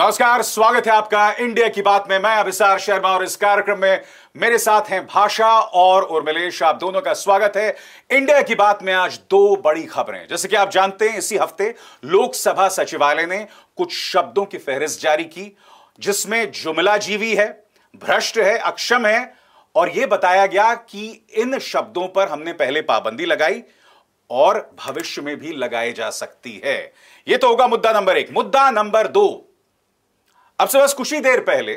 नमस्कार स्वागत है आपका इंडिया की बात में मैं अभिसार शर्मा और इस कार्यक्रम में मेरे साथ हैं भाषा और उर्मिलेश आप दोनों का स्वागत है इंडिया की बात में आज दो बड़ी खबरें जैसे कि आप जानते हैं इसी हफ्ते लोकसभा सचिवालय ने कुछ शब्दों की फहरिस्त जारी की जिसमें जुमला जीवी है भ्रष्ट है अक्षम है और यह बताया गया कि इन शब्दों पर हमने पहले पाबंदी लगाई और भविष्य में भी लगाई जा सकती है यह तो होगा मुद्दा नंबर एक मुद्दा नंबर दो अब से बस कुछ ही देर पहले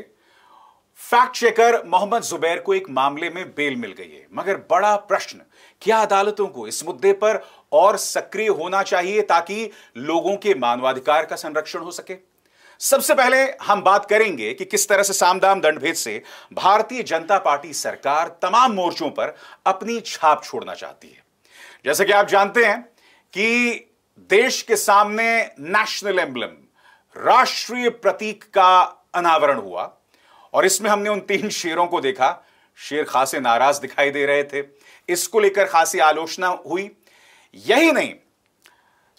फैक्ट चेकर मोहम्मद जुबैर को एक मामले में बेल मिल गई है मगर बड़ा प्रश्न क्या अदालतों को इस मुद्दे पर और सक्रिय होना चाहिए ताकि लोगों के मानवाधिकार का संरक्षण हो सके सबसे पहले हम बात करेंगे कि किस तरह से सामदाम दंडभेद से भारतीय जनता पार्टी सरकार तमाम मोर्चों पर अपनी छाप छोड़ना चाहती है जैसे कि आप जानते हैं कि देश के सामने नेशनल एम्बलम राष्ट्रीय प्रतीक का अनावरण हुआ और इसमें हमने उन तीन शेरों को देखा शेर खासे नाराज दिखाई दे रहे थे इसको लेकर खासी आलोचना हुई यही नहीं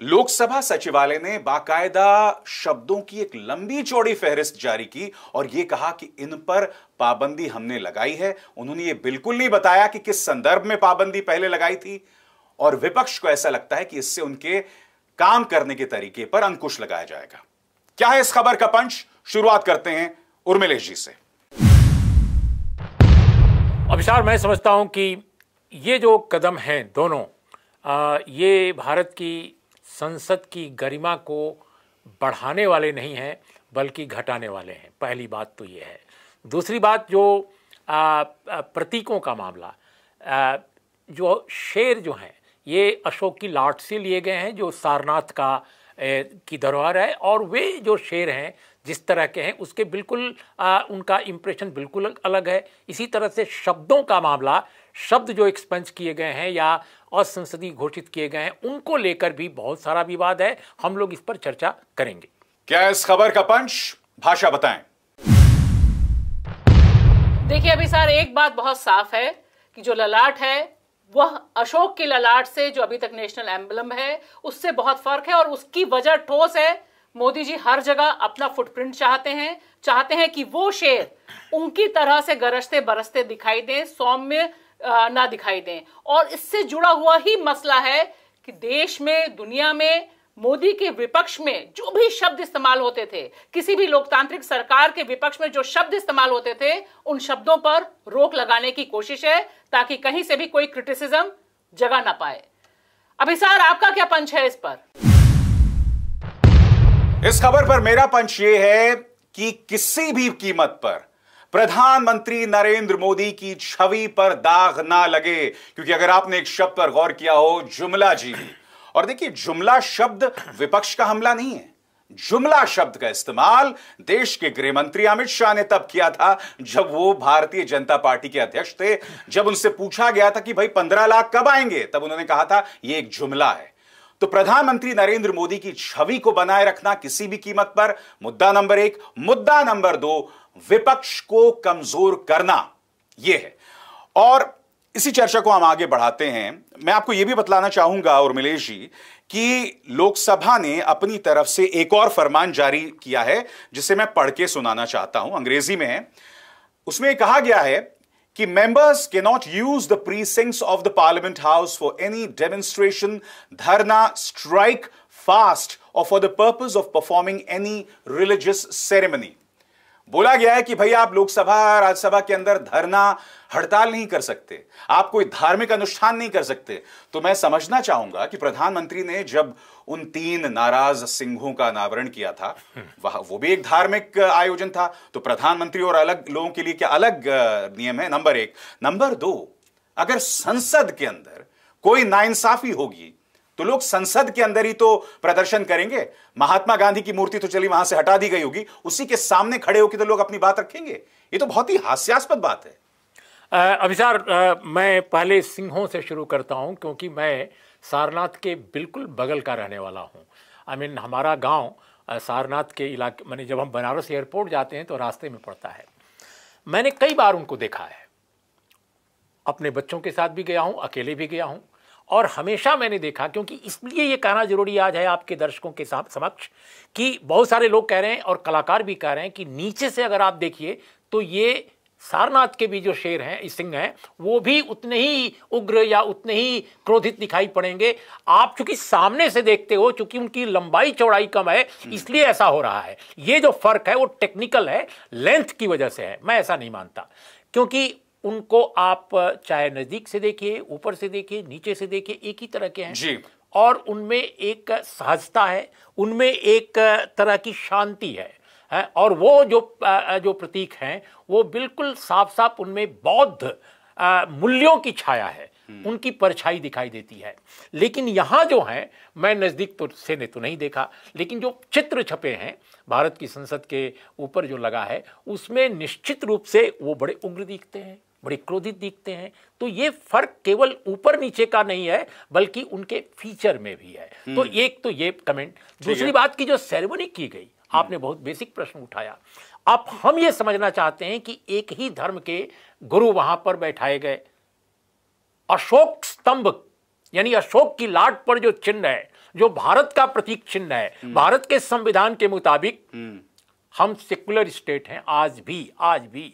लोकसभा सचिवालय ने बाकायदा शब्दों की एक लंबी चौड़ी फहरिस्त जारी की और यह कहा कि इन पर पाबंदी हमने लगाई है उन्होंने ये बिल्कुल नहीं बताया कि किस संदर्भ में पाबंदी पहले लगाई थी और विपक्ष को ऐसा लगता है कि इससे उनके काम करने के तरीके पर अंकुश लगाया जाएगा क्या है इस खबर का पंच शुरुआत करते हैं उर्मिलेश जी से अभिशार मैं समझता हूं कि ये जो कदम हैं दोनों आ, ये भारत की संसद की गरिमा को बढ़ाने वाले नहीं हैं बल्कि घटाने वाले हैं पहली बात तो ये है दूसरी बात जो आ, प्रतीकों का मामला आ, जो शेर जो हैं ये अशोक की लाट से लिए गए हैं जो सारनाथ का की धरोहर है और वे जो शेर हैं जिस तरह के हैं उसके बिल्कुल आ, उनका इम्प्रेशन बिल्कुल अलग है इसी तरह से शब्दों का मामला शब्द जो एक्सपेंस किए गए हैं या असंसदीय घोषित किए गए हैं उनको लेकर भी बहुत सारा विवाद है हम लोग इस पर चर्चा करेंगे क्या इस खबर का पंच भाषा बताएं देखिए अभी सर एक बात बहुत साफ है कि जो ललाट है वह अशोक की ललाट से जो अभी तक नेशनल एम्बलम है उससे बहुत फर्क है और उसकी वजह ठोस है मोदी जी हर जगह अपना फुटप्रिंट चाहते हैं चाहते हैं कि वो शेर उनकी तरह से गरजते बरसते दिखाई दें सौम्य ना दिखाई दें और इससे जुड़ा हुआ ही मसला है कि देश में दुनिया में मोदी के विपक्ष में जो भी शब्द इस्तेमाल होते थे किसी भी लोकतांत्रिक सरकार के विपक्ष में जो शब्द इस्तेमाल होते थे उन शब्दों पर रोक लगाने की कोशिश है ताकि कहीं से भी कोई क्रिटिसिज्म जगा ना पाए अभिसार आपका क्या पंच है इस पर इस खबर पर मेरा पंच ये है कि किसी भी कीमत पर प्रधानमंत्री नरेंद्र मोदी की छवि पर दाग ना लगे क्योंकि अगर आपने एक शब्द पर गौर किया हो जुमला जी और देखिए जुमला शब्द विपक्ष का हमला नहीं है जुमला शब्द का इस्तेमाल देश के गृह मंत्री अमित शाह ने तब किया था जब वो भारतीय जनता पार्टी के अध्यक्ष थे जब उनसे पूछा गया था कि भाई पंद्रह लाख कब आएंगे तब उन्होंने कहा था ये एक जुमला है तो प्रधानमंत्री नरेंद्र मोदी की छवि को बनाए रखना किसी भी कीमत पर मुद्दा नंबर एक मुद्दा नंबर दो विपक्ष को कमजोर करना यह है और इसी चर्चा को हम आगे बढ़ाते हैं मैं आपको यह भी बतलाना चाहूंगा उर्मिलेश जी कि लोकसभा ने अपनी तरफ से एक और फरमान जारी किया है जिसे मैं पढ़ के सुनाना चाहता हूं अंग्रेजी में है उसमें कहा गया है कि मेंबर्स के not use the precincts of the parliament house for any demonstration dharna strike fast और for the purpose of performing any religious ceremony बोला गया है कि भाई आप लोकसभा राज्यसभा के अंदर धरना हड़ताल नहीं कर सकते आप कोई धार्मिक अनुष्ठान नहीं कर सकते तो मैं समझना चाहूंगा कि प्रधानमंत्री ने जब उन तीन नाराज सिंहों का अनावरण किया था वह वो भी एक धार्मिक आयोजन था तो प्रधानमंत्री और अलग लोगों के लिए क्या अलग नियम है नंबर एक नंबर दो अगर संसद के अंदर कोई नाइंसाफी होगी तो लोग संसद के अंदर ही तो प्रदर्शन करेंगे महात्मा गांधी की मूर्ति तो चली वहां से हटा दी गई होगी उसी के सामने खड़े होकर तो लोग अपनी बात रखेंगे ये तो बहुत ही हास्यास्पद बात है अभिसार मैं पहले सिंहों से शुरू करता हूं क्योंकि मैं सारनाथ के बिल्कुल बगल का रहने वाला हूं आई मीन हमारा गाँव सारनाथ के इलाके मैंने जब हम बनारस एयरपोर्ट जाते हैं तो रास्ते में पड़ता है मैंने कई बार उनको देखा है अपने बच्चों के साथ भी गया हूँ अकेले भी गया हूँ और हमेशा मैंने देखा क्योंकि इसलिए ये कहना जरूरी आज है आपके दर्शकों के समक्ष कि बहुत सारे लोग कह रहे हैं और कलाकार भी कह रहे हैं कि नीचे से अगर आप देखिए तो ये सारनाथ के भी जो शेर हैं सिंह हैं वो भी उतने ही उग्र या उतने ही क्रोधित दिखाई पड़ेंगे आप चूंकि सामने से देखते हो चूंकि उनकी लंबाई चौड़ाई कम है इसलिए ऐसा हो रहा है ये जो फर्क है वो टेक्निकल है लेंथ की वजह से है मैं ऐसा नहीं मानता क्योंकि उनको आप चाहे नज़दीक से देखिए ऊपर से देखिए नीचे से देखिए एक ही तरह के हैं जी और उनमें एक सहजता है उनमें एक तरह की शांति है और वो जो जो प्रतीक हैं वो बिल्कुल साफ साफ उनमें बौद्ध मूल्यों की छाया है हम्म। उनकी परछाई दिखाई देती है लेकिन यहाँ जो है मैं नज़दीक तो से ने तो नहीं देखा लेकिन जो चित्र छपे हैं भारत की संसद के ऊपर जो लगा है उसमें निश्चित रूप से वो बड़े उग्र दिखते हैं बड़े क्रोधित दिखते हैं तो ये फर्क केवल ऊपर नीचे का नहीं है बल्कि उनके फीचर में भी है तो हम्म। एक तो ये कमेंट दूसरी बात की जो सेरेमनी की गई आपने हम्म। बहुत बेसिक प्रश्न उठाया आप हम ये समझना चाहते हैं कि एक ही धर्म के गुरु वहां पर बैठाए गए अशोक स्तंभ यानी अशोक की लाट पर जो चिन्ह है जो भारत का प्रतीक चिन्ह है हम्म। भारत के संविधान के मुताबिक हम सेक्युलर स्टेट हैं आज भी आज भी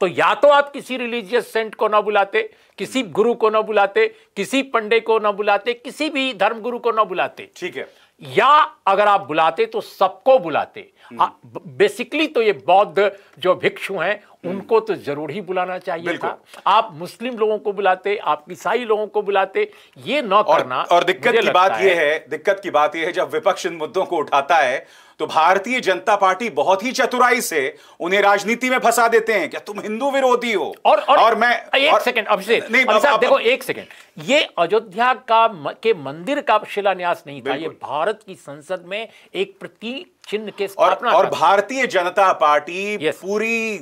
तो या तो आप किसी रिलीजियस सेंट को ना बुलाते किसी गुरु को ना बुलाते किसी पंडे को ना बुलाते किसी भी धर्म गुरु को ना बुलाते ठीक है या अगर आप बुलाते तो सबको बुलाते हम्म। हाँ, बेसिकली तो ये बौद्ध जो भिक्षु हैं हम्म। उनको तो जरूर ही बुलाना चाहिए था आप मुस्लिम लोगों को बुलाते आप ईसाई लोगों को बुलाते ये न करना और, दिक्कत की बात ये है दिक्कत की बात ये है जब विपक्ष इन मुद्दों को उठाता है तो भारतीय जनता पार्टी बहुत ही चतुराई से उन्हें राजनीति में फंसा देते हैं क्या तुम हिंदू विरोधी हो और और, और मैं एक सेकंड अभिषेक नहीं अब, अब, देखो एक सेकंड ये अयोध्या का के मंदिर का शिलान्यास नहीं था ये भारत भारत की संसद में एक प्रतीक चिन्ह के और, और भारतीय जनता पार्टी पूरी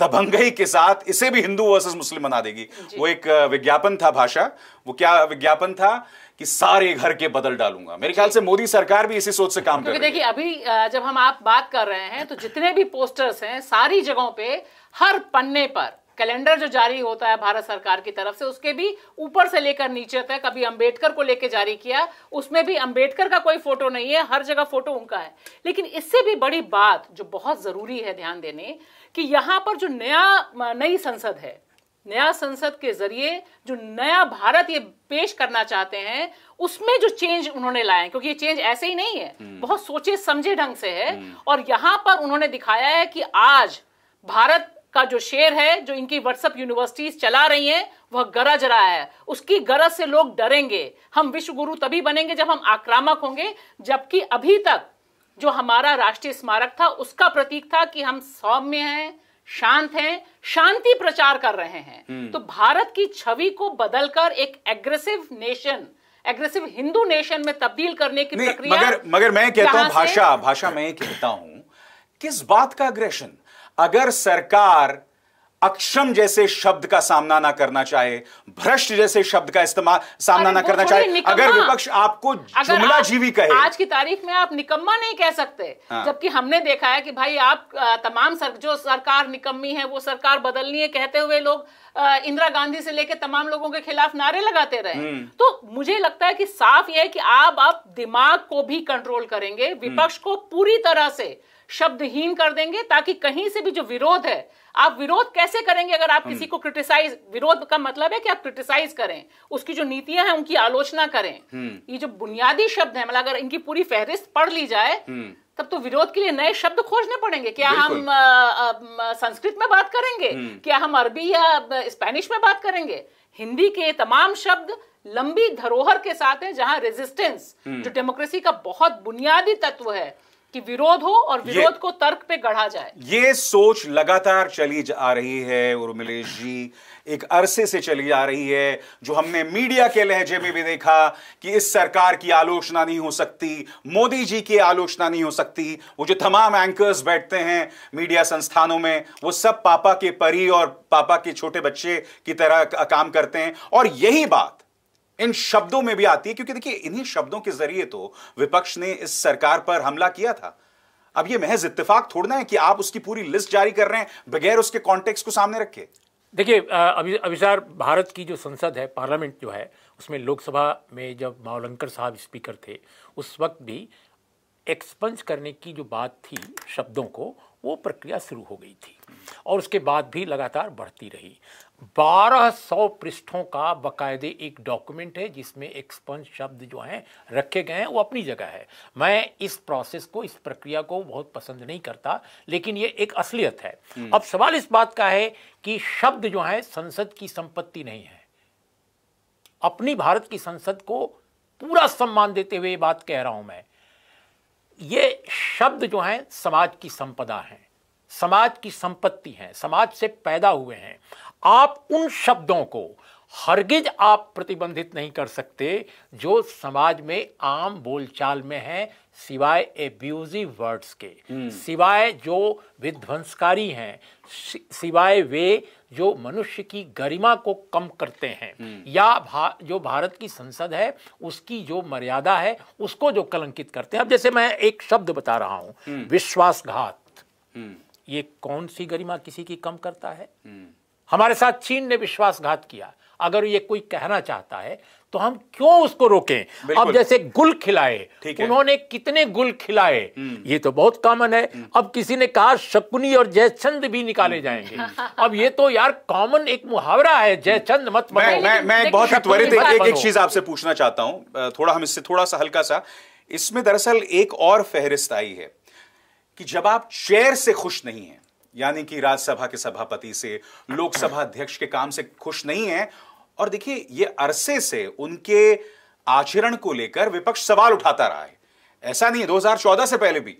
दबंगई के साथ इसे भी हिंदू वर्सेस मुस्लिम बना देगी वो एक विज्ञापन था भाषा वो क्या विज्ञापन था कि सारे घर के बदल डालूंगा मेरे ख्याल से मोदी सरकार भी इसी सोच से काम कर देखिए अभी जब हम आप बात कर रहे हैं तो जितने भी पोस्टर्स हैं सारी जगहों पे हर पन्ने पर कैलेंडर जो जारी होता है भारत सरकार की तरफ से उसके भी ऊपर से लेकर नीचे तक अभी अंबेडकर को लेकर जारी किया उसमें भी अंबेडकर का कोई फोटो नहीं है हर जगह फोटो उनका है लेकिन इससे भी बड़ी बात जो बहुत जरूरी है ध्यान देने कि यहाँ पर जो नया नई संसद है नया संसद के जरिए जो नया भारत ये पेश करना चाहते हैं उसमें जो चेंज उन्होंने लाए क्योंकि ये चेंज ऐसे ही नहीं है हम्म। बहुत सोचे समझे ढंग से है हम्म। और यहां पर उन्होंने दिखाया है कि आज भारत का जो शेयर है जो इनकी व्हाट्सएप यूनिवर्सिटीज चला रही हैं वह गरज रहा है उसकी गरज से लोग डरेंगे हम विश्व गुरु तभी बनेंगे जब हम आक्रामक होंगे जबकि अभी तक जो हमारा राष्ट्रीय स्मारक था उसका प्रतीक था कि हम सौम्य हैं शांत हैं शांति प्रचार कर रहे हैं हम्म। तो भारत की छवि को बदलकर एक aggressive nation aggressive Hindu nation में तब्दील करने की प्रक्रिया मगर मगर मैं कहता हूं भाषा भाषा मैं कहता हूं किस बात का अग्रेशन अगर सरकार अक्षम जैसे शब्द का सामना ना करना चाहे भ्रष्ट जैसे शब्द का इस्तेमाल सामना ना करना चाहे अगर विपक्ष आपको जुमला जीवी कहे आज की तारीख में आप निकम्मा नहीं कह सकते हाँ। जबकि हमने देखा है कि भाई आप तमाम सर, जो सरकार निकम्मी है वो सरकार बदलनी है कहते हुए लोग इंदिरा गांधी से लेकर तमाम लोगों के खिलाफ नारे लगाते रहे हम्म। तो मुझे लगता है कि साफ यह है कि आप आप दिमाग को भी कंट्रोल करेंगे हम्म। विपक्ष को पूरी तरह से शब्दहीन कर देंगे ताकि कहीं से भी जो विरोध है आप विरोध कैसे करेंगे अगर आप किसी को क्रिटिसाइज विरोध का मतलब है कि आप क्रिटिसाइज करें उसकी जो नीतियां हैं उनकी आलोचना करें हम्म। ये जो बुनियादी शब्द है मतलब अगर इनकी पूरी फहरिस्त पढ़ ली जाए हम्म। तब तो विरोध के लिए नए शब्द खोजने पड़ेंगे क्या हम संस्कृत में बात करेंगे हम्म। क्या हम अरबी या स्पेनिश में बात करेंगे हिंदी के तमाम शब्द लंबी धरोहर के साथ हैं जहां रेजिस्टेंस जो डेमोक्रेसी का बहुत बुनियादी तत्व है कि विरोध हो और विरोध को तर्क पे गढ़ा जाए ये सोच लगातार चली जा रही है उर्मिलेश जी एक अरसे से चली आ रही है जो हमने मीडिया के लहजे में भी देखा कि इस सरकार की आलोचना नहीं हो सकती मोदी जी की आलोचना नहीं हो सकती वो जो तमाम एंकर्स बैठते हैं मीडिया संस्थानों में वो सब पापा के परी और पापा के छोटे बच्चे की तरह काम करते हैं और यही बात इन शब्दों में भी आती है क्योंकि देखिए इन्हीं शब्दों के जरिए तो विपक्ष ने इस सरकार पर हमला किया था अब यह महज इत्तेफाक थोड़ना है कि आप उसकी पूरी लिस्ट जारी कर रहे हैं बगैर उसके कॉन्टेक्स्ट को सामने रखे देखिए अभी अभिसार भारत की जो संसद है पार्लियामेंट जो है उसमें लोकसभा में जब मावलंकर साहब स्पीकर थे उस वक्त भी एक्सपंज करने की जो बात थी शब्दों को वो प्रक्रिया शुरू हो गई थी और उसके बाद भी लगातार बढ़ती रही 1200 पृष्ठों का बकायदे एक डॉक्यूमेंट है जिसमें एक्सपंज शब्द जो हैं रखे गए हैं वो अपनी जगह है मैं इस प्रोसेस को इस प्रक्रिया को बहुत पसंद नहीं करता लेकिन ये एक असलियत है हम्म। अब सवाल इस बात का है कि शब्द जो है संसद की संपत्ति नहीं है अपनी भारत की संसद को पूरा सम्मान देते हुए ये बात कह रहा हूं मैं ये शब्द जो हैं समाज की संपदा हैं समाज की संपत्ति हैं समाज से पैदा हुए हैं आप उन शब्दों को हरगिज आप प्रतिबंधित नहीं कर सकते जो समाज में आम बोलचाल में हैं सिवाय एब्यूजिव वर्ड्स के हम्म। सिवाय जो विध्वंसकारी हैं सिवाय वे जो मनुष्य की गरिमा को कम करते हैं हम्म। या भा, जो भारत की संसद है उसकी जो मर्यादा है उसको जो कलंकित करते हैं अब जैसे मैं एक शब्द बता रहा हूं हम्म। विश्वासघात ये कौन सी गरिमा किसी की कम करता है हमारे साथ चीन ने विश्वासघात किया अगर ये कोई कहना चाहता है तो हम क्यों उसको रोकें अब जैसे गुल खिलाए उन्होंने कितने गुल खिलाए हम्म। ये तो बहुत कॉमन है हम्म। अब किसी ने कहा शकुनी और जयचंद भी निकाले हम्म। जाएंगे अब ये तो यार कॉमन एक मुहावरा है जयचंद मत मैं मैं, मैं बहुत त्वरित एक एक चीज आपसे पूछना चाहता हूं थोड़ा हम इससे थोड़ा सा हल्का सा इसमें दरअसल एक और फहरिस्त आई है कि जब आप चेयर से खुश नहीं है यानी कि राज्यसभा के सभापति से लोकसभा अध्यक्ष के काम से खुश नहीं है और देखिए ये अरसे से उनके आचरण को लेकर विपक्ष सवाल उठाता रहा है ऐसा नहीं है 2014 से पहले भी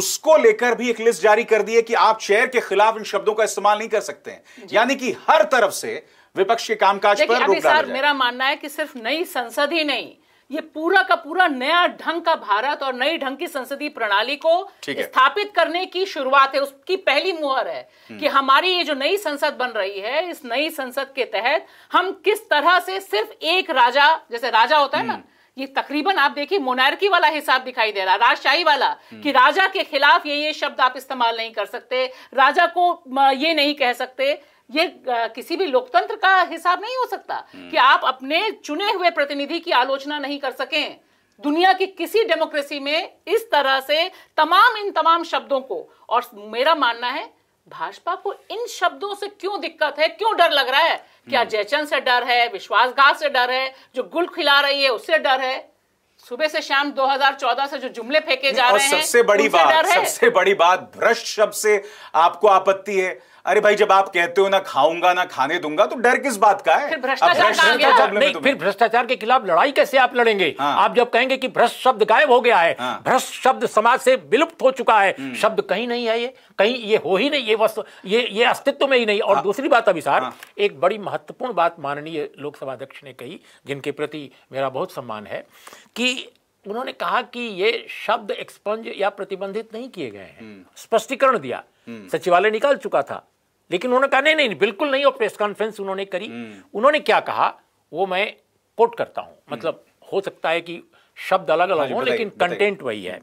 उसको लेकर भी एक लिस्ट जारी कर दी है कि आप चेयर के खिलाफ इन शब्दों का इस्तेमाल नहीं कर सकते हैं यानी कि हर तरफ से विपक्ष के कामकाज पर रोक डाला मेरा मानना है कि सिर्फ नई संसद ही नहीं ये पूरा का पूरा नया ढंग का भारत और नई ढंग की संसदीय प्रणाली को स्थापित करने की शुरुआत है उसकी पहली मुहर है हम्म। कि हमारी ये जो नई संसद बन रही है इस नई संसद के तहत हम किस तरह से सिर्फ एक राजा जैसे राजा होता है ना हम्म। ये तकरीबन आप देखिए मोनार्की वाला हिसाब दिखाई दे रहा राजशाही वाला हम्म। कि राजा के खिलाफ ये ये शब्द आप इस्तेमाल नहीं कर सकते राजा को ये नहीं कह सकते ये किसी भी लोकतंत्र का हिसाब नहीं हो सकता हम्म। कि आप अपने चुने हुए प्रतिनिधि की आलोचना नहीं कर सकें दुनिया की किसी डेमोक्रेसी में इस तरह से तमाम इन तमाम शब्दों को और मेरा मानना है भाजपा को इन शब्दों से क्यों दिक्कत है क्यों डर लग रहा है क्या हम्म। जयचंद से डर है विश्वासघात से डर है जो गुल खिला रही है उससे डर है सुबह से शाम 2014 से जो जुमले फेंके जा रहे हैं सबसे बड़ी बात सबसे बड़ी बात भ्रष्ट शब्द से आपको आपत्ति है अरे भाई जब आप कहते हो ना खाऊंगा ना खाने दूंगा तो डर किस बात का है फिर भ्रष्टाचार फिर भ्रष्टाचार के खिलाफ लड़ाई कैसे आप लड़ेंगे हाँ। आप जब कहेंगे कि भ्रष्ट शब्द गायब हो गया है हाँ। भ्रष्ट शब्द समाज से विलुप्त हो चुका है हम्म। शब्द कहीं नहीं है ये कहीं ये हो ही नहीं ये वस्तु ये ये अस्तित्व में ही नहीं और हाँ। दूसरी बात अभिसार हाँ। एक बड़ी महत्वपूर्ण बात माननीय लोकसभा अध्यक्ष ने कही जिनके प्रति मेरा बहुत सम्मान है कि उन्होंने कहा कि ये शब्द एक्सपंज या प्रतिबंधित नहीं किए गए हैं हम्म। स्पष्टीकरण दिया हम्म। सचिवालय निकाल चुका था लेकिन उन्होंने कहा नहीं नहीं बिल्कुल नहीं और प्रेस कॉन्फ्रेंस उन्होंने करी हम्म। उन्होंने क्या कहा वो मैं कोट करता हूं हम्म। मतलब हो सकता है कि शब्द अलग अलग हो हाँ लेकिन कंटेंट वही है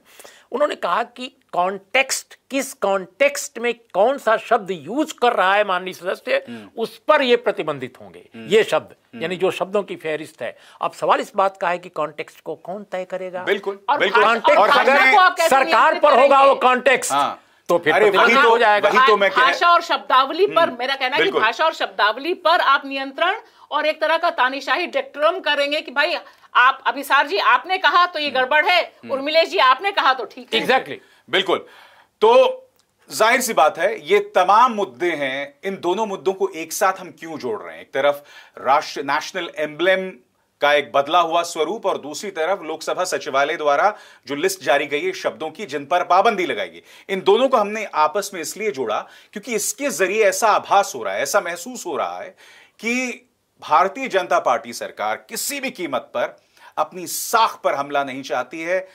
उन्होंने कहा कि कॉन्टेक्स्ट किस कॉन्टेक्स्ट में कौन सा शब्द यूज कर रहा है माननीय सदस्य हम्म। उस पर ये प्रतिबंधित होंगे ये शब्द यानी जो शब्दों की फेहरिस्त है अब सवाल इस बात का है कि कॉन्टेक्स्ट को कौन तय करेगा बिल्कुल और, बिल्कुल, और, और सरकार पर होगा वो कॉन्टेक्स्ट हाँ। तो फिर अरे वही तो, हो जाएगा वही तो मैं भाषा और शब्दावली पर हम्म, मेरा कहना है कि भाषा और शब्दावली पर आप नियंत्रण और एक तरह का तानिशाही डेक्ट्रम करेंगे कि भाई आप अभिसार जी आपने कहा तो ये हम्म। गड़बड़ है हम्म। उर्मिलेश जी आपने कहा तो ठीक है एग्जैक्टली exactly. बिल्कुल तो जाहिर सी बात है ये तमाम मुद्दे हैं इन दोनों मुद्दों को एक साथ हम क्यों जोड़ रहे हैं एक तरफ राष्ट्र नेशनल एम्बलेम का एक बदला हुआ स्वरूप और दूसरी तरफ लोकसभा सचिवालय द्वारा जो लिस्ट जारी गई है शब्दों की जिन पर पाबंदी लगाई गई इन दोनों को हमने आपस में इसलिए जोड़ा क्योंकि इसके जरिए ऐसा आभास हो रहा है ऐसा महसूस हो रहा है कि भारतीय जनता पार्टी सरकार किसी भी कीमत पर अपनी साख पर हमला नहीं चाहती है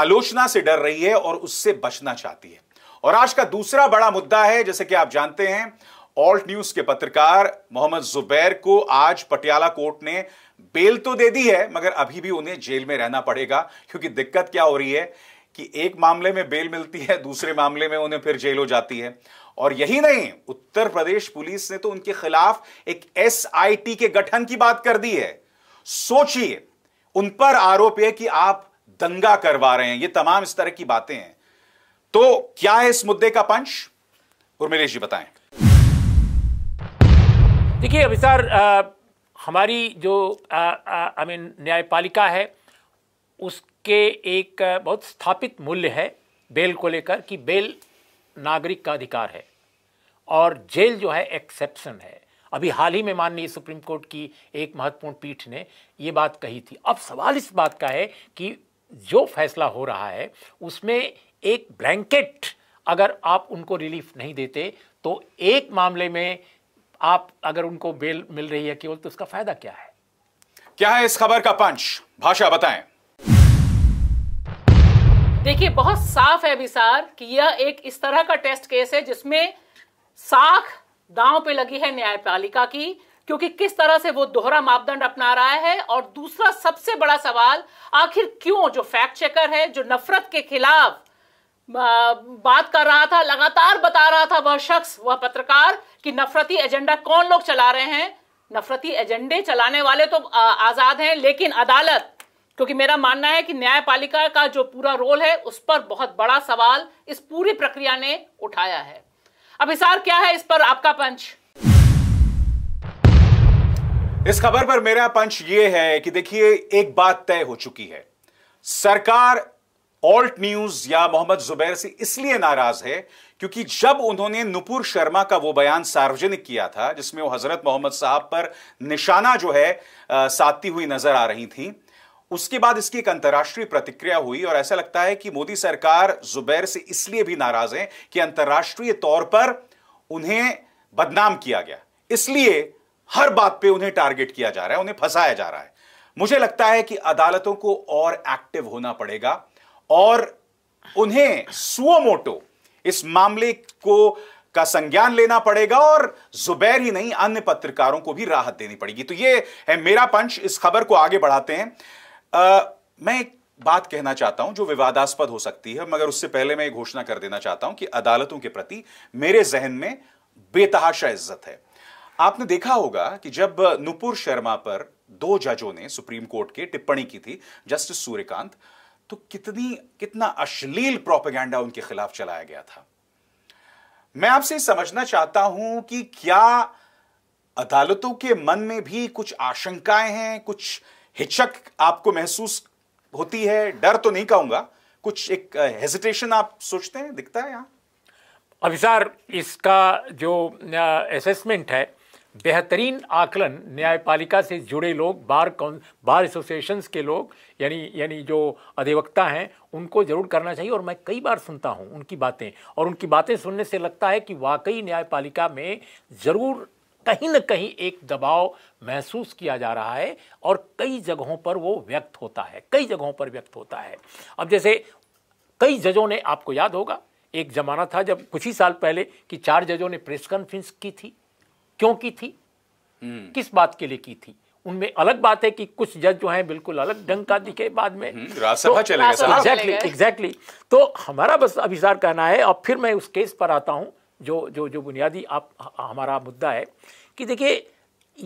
आलोचना से डर रही है और उससे बचना चाहती है और आज का दूसरा बड़ा मुद्दा है जैसे कि आप जानते हैं ऑल्ट न्यूज के पत्रकार मोहम्मद जुबैर को आज पटियाला कोर्ट ने बेल तो दे दी है मगर अभी भी उन्हें जेल में रहना पड़ेगा क्योंकि दिक्कत क्या हो रही है कि एक मामले में बेल मिलती है दूसरे मामले में उन्हें फिर जेल हो जाती है और यही नहीं उत्तर प्रदेश पुलिस ने तो उनके खिलाफ एक एस के गठन की बात कर दी है सोचिए उन पर आरोप है कि आप दंगा करवा रहे हैं ये तमाम इस तरह की बातें हैं तो क्या है इस मुद्दे का पंच उर्मिलेश जी बताएं देखिए अभिसार हमारी जो आई मीन न्यायपालिका है उसके एक बहुत स्थापित मूल्य है बेल को लेकर कि बेल नागरिक का अधिकार है और जेल जो है एक्सेप्शन है अभी हाल ही में माननीय सुप्रीम कोर्ट की एक महत्वपूर्ण पीठ ने ये बात कही थी अब सवाल इस बात का है कि जो फैसला हो रहा है उसमें एक ब्लैंकेट अगर आप उनको रिलीफ नहीं देते तो एक मामले में आप अगर उनको बेल मिल रही है केवल तो उसका फायदा क्या है क्या है इस खबर का पंच भाषा बताएं देखिए बहुत साफ है विसार कि यह एक इस तरह का टेस्ट केस है जिसमें साख दांव पे लगी है न्यायपालिका की क्योंकि किस तरह से वो दोहरा मापदंड अपना रहा है और दूसरा सबसे बड़ा सवाल आखिर क्यों जो फैक्ट चेकर है जो नफरत के खिलाफ बात कर रहा था लगातार बता रहा था वह शख्स वह पत्रकार कि नफरती एजेंडा कौन लोग चला रहे हैं नफरती एजेंडे चलाने वाले तो आज़ाद हैं लेकिन अदालत क्योंकि मेरा मानना है कि न्यायपालिका का जो पूरा रोल है उस पर बहुत बड़ा सवाल इस पूरी प्रक्रिया ने उठाया है अब हिसार क्या है इस पर आपका पंच इस खबर पर मेरा पंच यह है कि देखिए एक बात तय हो चुकी है सरकार ऑल्ट न्यूज या मोहम्मद जुबैर से इसलिए नाराज है क्योंकि जब उन्होंने नुपुर शर्मा का वो बयान सार्वजनिक किया था जिसमें वो हजरत मोहम्मद साहब पर निशाना जो है साधती हुई नजर आ रही थी उसके बाद इसकी एक अंतर्राष्ट्रीय प्रतिक्रिया हुई और ऐसा लगता है कि मोदी सरकार जुबैर से इसलिए भी नाराज है कि अंतर्राष्ट्रीय तौर पर उन्हें बदनाम किया गया इसलिए हर बात पे उन्हें टारगेट किया जा रहा है उन्हें फंसाया जा रहा है मुझे लगता है कि अदालतों को और एक्टिव होना पड़ेगा और उन्हें सुओमोटो इस मामले को का संज्ञान लेना पड़ेगा और जुबैर ही नहीं अन्य पत्रकारों को भी राहत देनी पड़ेगी तो ये है मेरा पंच इस खबर को आगे बढ़ाते हैं आ, मैं एक बात कहना चाहता हूं जो विवादास्पद हो सकती है मगर उससे पहले मैं घोषणा कर देना चाहता हूं कि अदालतों के प्रति मेरे जहन में बेतहाशा इज्जत है आपने देखा होगा कि जब नुपुर शर्मा पर दो जजों ने सुप्रीम कोर्ट के टिप्पणी की थी जस्टिस सूर्यकांत तो कितनी कितना अश्लील प्रोपेगेंडा उनके खिलाफ चलाया गया था मैं आपसे समझना चाहता हूं कि क्या अदालतों के मन में भी कुछ आशंकाएं हैं कुछ हिचक आपको महसूस होती है डर तो नहीं कहूंगा कुछ एक हेजिटेशन आप सोचते हैं दिखता है यहां अभिसार इसका जो असेसमेंट है बेहतरीन आकलन न्यायपालिका से जुड़े लोग बार कौन बार एसोसिएशंस के लोग यानी यानी जो अधिवक्ता हैं उनको जरूर करना चाहिए और मैं कई बार सुनता हूं उनकी बातें और उनकी बातें सुनने से लगता है कि वाकई न्यायपालिका में ज़रूर कहीं ना कहीं एक दबाव महसूस किया जा रहा है और कई जगहों पर वो व्यक्त होता है कई जगहों पर व्यक्त होता है अब जैसे कई जजों ने आपको याद होगा एक जमाना था जब कुछ ही साल पहले कि चार जजों ने प्रेस कॉन्फ्रेंस की थी क्यों की थी हम्म। किस बात के लिए की थी उनमें अलग बात है कि कुछ जज जो हैं बिल्कुल अलग ढंग का दिखे बाद में हम्म, राज्यसभा तो, एग्जैक्टली एग्जैक्टली तो हमारा बस अभिसार कहना है और फिर मैं उस केस पर आता हूँ जो जो जो बुनियादी आप हमारा मुद्दा है कि देखिए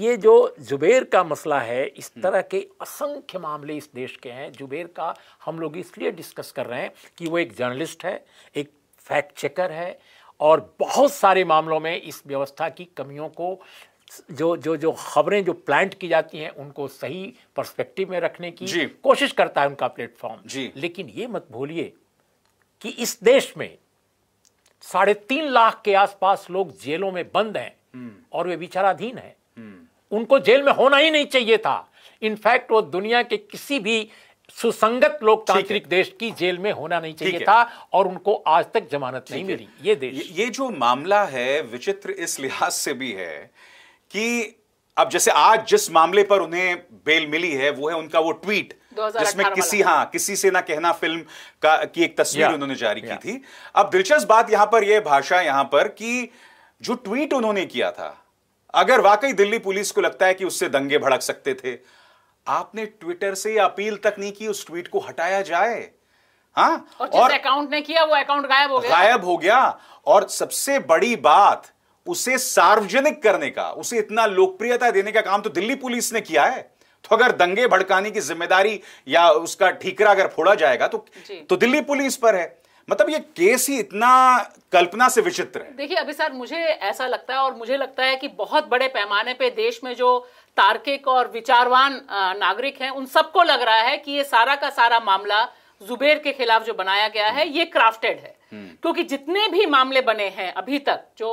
ये जो जुबेर का मसला है इस हम्म। तरह के असंख्य मामले इस देश के हैं जुबेर का हम लोग इसलिए डिस्कस कर रहे हैं कि वो एक जर्नलिस्ट है एक फैक्ट चेकर है और बहुत सारे मामलों में इस व्यवस्था की कमियों को जो जो जो खबरें जो प्लांट की जाती हैं उनको सही पर्सपेक्टिव में रखने की कोशिश करता है उनका प्लेटफॉर्म लेकिन ये मत भूलिए कि इस देश में साढ़े तीन लाख के आसपास लोग जेलों में बंद हैं हम्म। और वे विचाराधीन हैं हम्म। उनको जेल में होना ही नहीं चाहिए था इनफैक्ट वो दुनिया के किसी भी सुसंगत लोकतांत्रिक देश की जेल में होना नहीं चाहिए था और उनको आज तक जमानत नहीं मिली ये देश ये जो मामला है विचित्र इस लिहाज से भी है कि अब जैसे आज जिस मामले पर उन्हें बेल मिली है वो है उनका वो ट्वीट जिसमें किसी हाँ किसी से ना कहना फिल्म का की एक तस्वीर उन्होंने जारी की थी अब दिलचस्प बात यहां पर यह भाषा यहां पर कि जो ट्वीट उन्होंने किया था अगर वाकई दिल्ली पुलिस को लगता है कि उससे दंगे भड़क सकते थे आपने ट्विटर से अपील तक नहीं की उस ट्वीट को हटाया जाए हाँ और, अकाउंट ने किया वो अकाउंट गायब हो गया गायब हो गया और सबसे बड़ी बात उसे सार्वजनिक करने का उसे इतना लोकप्रियता देने का काम तो दिल्ली पुलिस ने किया है तो अगर दंगे भड़काने की जिम्मेदारी या उसका ठीकरा अगर फोड़ा जाएगा तो तो दिल्ली पुलिस पर है मतलब ये केस ही इतना कल्पना से विचित्र है देखिए अभी सर मुझे ऐसा लगता है और मुझे लगता है कि बहुत बड़े पैमाने पे देश में जो तार्किक और विचारवान नागरिक हैं उन सबको लग रहा है कि ये सारा का सारा मामला जुबेर के खिलाफ जो बनाया गया है ये क्राफ्टेड है हम्म। क्योंकि जितने भी मामले बने हैं अभी तक जो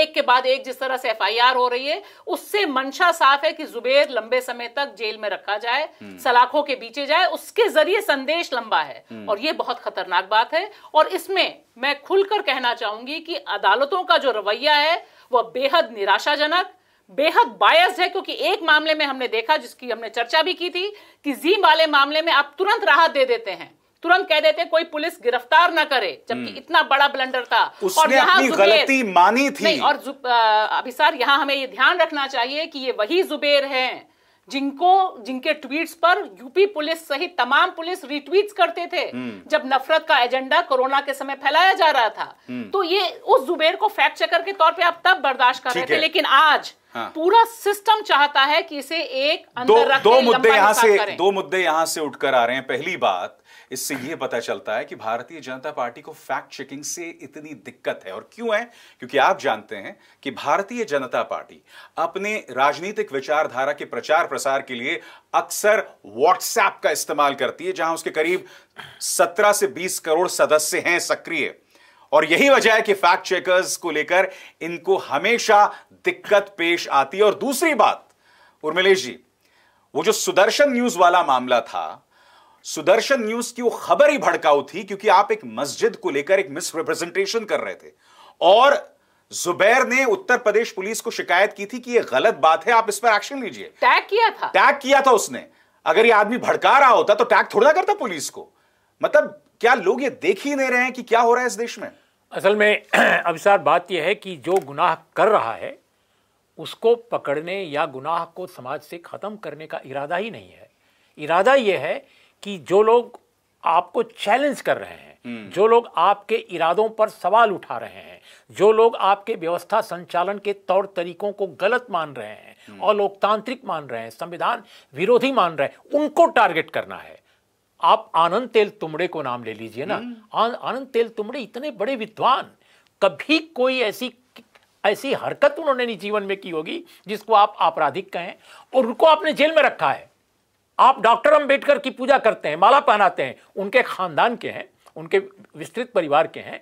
एक के बाद एक जिस तरह से एफआईआर हो रही है उससे मंशा साफ है कि जुबेर लंबे समय तक जेल में रखा जाए हम्म। सलाखों के बीचे जाए उसके जरिए संदेश लंबा है हम्म। और ये बहुत खतरनाक बात है और इसमें मैं खुलकर कहना चाहूंगी कि अदालतों का जो रवैया है वह बेहद निराशाजनक बेहद बायस है क्योंकि एक मामले में हमने देखा जिसकी हमने चर्चा भी की थी कि जी वाले मामले में आप तुरंत राहत दे देते हैं तुरंत कह देते कोई पुलिस गिरफ्तार ना करे जबकि हम्म। इतना बड़ा ब्लंडर था और अपनी गलती मानी थी और अभी सर यहाँ हमें ये ध्यान रखना चाहिए कि ये वही जुबेर है जिनको जिनके ट्वीट्स पर यूपी पुलिस सहित तमाम पुलिस रिट्वीट्स करते थे हम्म। जब नफरत का एजेंडा कोरोना के समय फैलाया जा रहा था हम्म। तो ये उस जुबेर को फैक्ट चेकर के तौर पे आप तब बर्दाश्त कर रहे थे लेकिन आज हाँ। पूरा सिस्टम चाहता है कि इसे एक अंदर दो, दो मुद्दे यहां से दो मुद्दे यहां से उठकर आ रहे हैं पहली बात इससे यह पता चलता है कि भारतीय जनता पार्टी को फैक्ट चेकिंग से इतनी दिक्कत है और क्यों है क्योंकि आप जानते हैं कि भारतीय जनता पार्टी अपने राजनीतिक विचारधारा के प्रचार प्रसार के लिए अक्सर व्हाट्सएप का इस्तेमाल करती है जहां उसके करीब सत्रह से बीस करोड़ सदस्य हैं सक्रिय और यही वजह है कि फैक्ट चेकर्स को लेकर इनको हमेशा दिक्कत पेश आती है और दूसरी बात उर्मिलेश जी वो जो सुदर्शन न्यूज वाला मामला था सुदर्शन न्यूज की वो खबर ही भड़काऊ थी क्योंकि आप एक मस्जिद को लेकर एक मिसरिप्रेजेंटेशन कर रहे थे और जुबैर ने उत्तर प्रदेश पुलिस को शिकायत की थी कि ये गलत बात है आप इस पर एक्शन लीजिए टैग किया था टैग किया था उसने अगर ये आदमी भड़का रहा होता तो टैग थोड़ा करता पुलिस को मतलब क्या लोग ये देख ही नहीं रहे हैं कि क्या हो रहा है इस देश में असल में अभिसार बात यह है कि जो गुनाह कर रहा है उसको पकड़ने या गुनाह को समाज से ख़त्म करने का इरादा ही नहीं है इरादा यह है कि जो लोग आपको चैलेंज कर रहे हैं हम्म। जो लोग आपके इरादों पर सवाल उठा रहे हैं जो लोग आपके व्यवस्था संचालन के तौर तरीकों को गलत मान रहे हैं और हम्म। लोकतांत्रिक मान रहे हैं संविधान विरोधी मान रहे हैं उनको टारगेट करना है आप आनंद तेल तुमड़े को नाम ले लीजिए ना हम्म। आनंद तेल तुमड़े इतने बड़े विद्वान कभी कोई ऐसी ऐसी हरकत उन्होंने नहीं जीवन में की होगी जिसको आप आपराधिक कहें और उनको आपने जेल में रखा है आप डॉक्टर अंबेडकर की पूजा करते हैं माला पहनाते हैं उनके खानदान के हैं उनके विस्तृत परिवार के हैं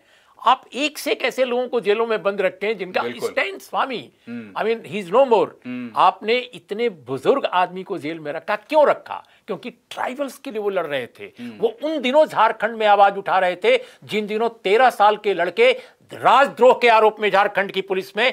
आप एक से कैसे लोगों को जेलों में बंद रखते हैं जिनका stand Swami I mean he is no more आपने इतने बुजुर्ग आदमी को जेल में रखा क्यों रखा क्योंकि ट्राइबल्स के लिए वो लड़ रहे थे हम्म। वो उन दिनों झारखंड में आवाज उठा रहे थे जिन दिनों तेरह साल के लड़के राजद्रोह के आरोप में झारखंड की पुलिस में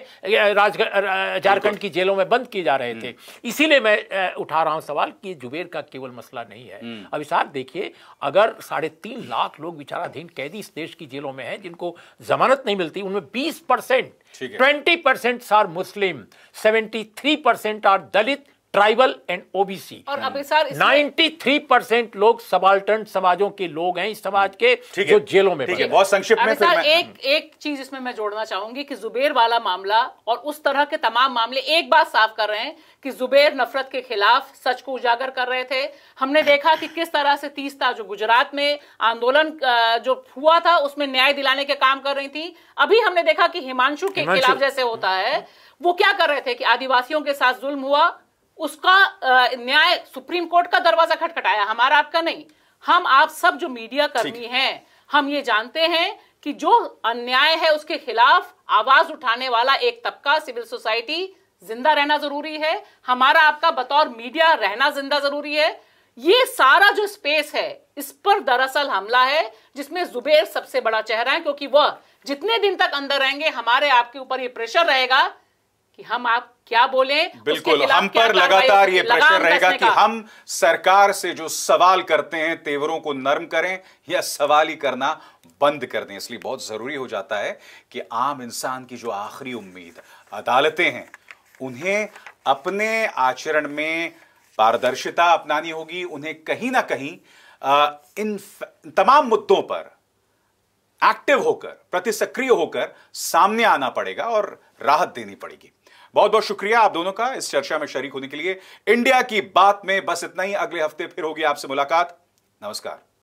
राज झारखंड की जेलों में बंद किए जा रहे हम्म। थे इसीलिए मैं उठा रहा हूं सवाल कि जुबेर का केवल मसला नहीं है हम्म। अभी साहब देखिए अगर साढ़े तीन लाख लोग विचाराधीन कैदी इस देश की जेलों में हैं जिनको जमानत नहीं मिलती उनमें बीस percent twenty percent are Muslim seventy three percent are Dalit tribal and OBC और नाइन्टी थ्री परसेंट लोग सबाल्टन समाजों के लोग हैं इस समाज के जो जेलों में ठीक है बहुत संक्षिप्त में सर एक एक चीज इसमें मैं जोड़ना चाहूंगी कि जुबेर वाला मामला और उस तरह के तमाम मामले एक बात साफ कर रहे हैं कि जुबेर नफरत के खिलाफ सच को उजागर कर रहे थे हमने देखा कि किस तरह से तीसता जो गुजरात में आंदोलन जो हुआ था उसमें न्याय दिलाने के काम कर रही थी अभी हमने देखा कि हिमांशु के खिलाफ जैसे होता है वो क्या कर रहे थे कि आदिवासियों के साथ जुल्म हुआ उसका न्याय सुप्रीम कोर्ट का दरवाजा खटखटाया हमारा आपका नहीं हम आप सब जो मीडिया कर्मी हैं हम ये जानते हैं कि जो अन्याय है उसके खिलाफ आवाज उठाने वाला एक तबका सिविल सोसाइटी जिंदा रहना जरूरी है हमारा आपका बतौर मीडिया रहना जिंदा जरूरी है ये सारा जो स्पेस है इस पर दरअसल हमला है जिसमें जुबेर सबसे बड़ा चेहरा है क्योंकि वह जितने दिन तक अंदर रहेंगे हमारे आपके ऊपर ये प्रेशर रहेगा कि हम आप क्या बोले बिल्कुल हम पर लगातार ये प्रेशर रहेगा कि हम सरकार से जो सवाल करते हैं तेवरों को नर्म करें या सवाल ही करना बंद कर दें इसलिए बहुत जरूरी हो जाता है कि आम इंसान की जो आखिरी उम्मीद अदालतें हैं उन्हें अपने आचरण में पारदर्शिता अपनानी होगी उन्हें कहीं ना कहीं इन तमाम मुद्दों पर एक्टिव होकर प्रति सक्रिय होकर सामने आना पड़ेगा और राहत देनी पड़ेगी बहुत बहुत शुक्रिया आप दोनों का इस चर्चा में शरीक होने के लिए इंडिया की बात में बस इतना ही अगले हफ्ते फिर होगी आपसे मुलाकात नमस्कार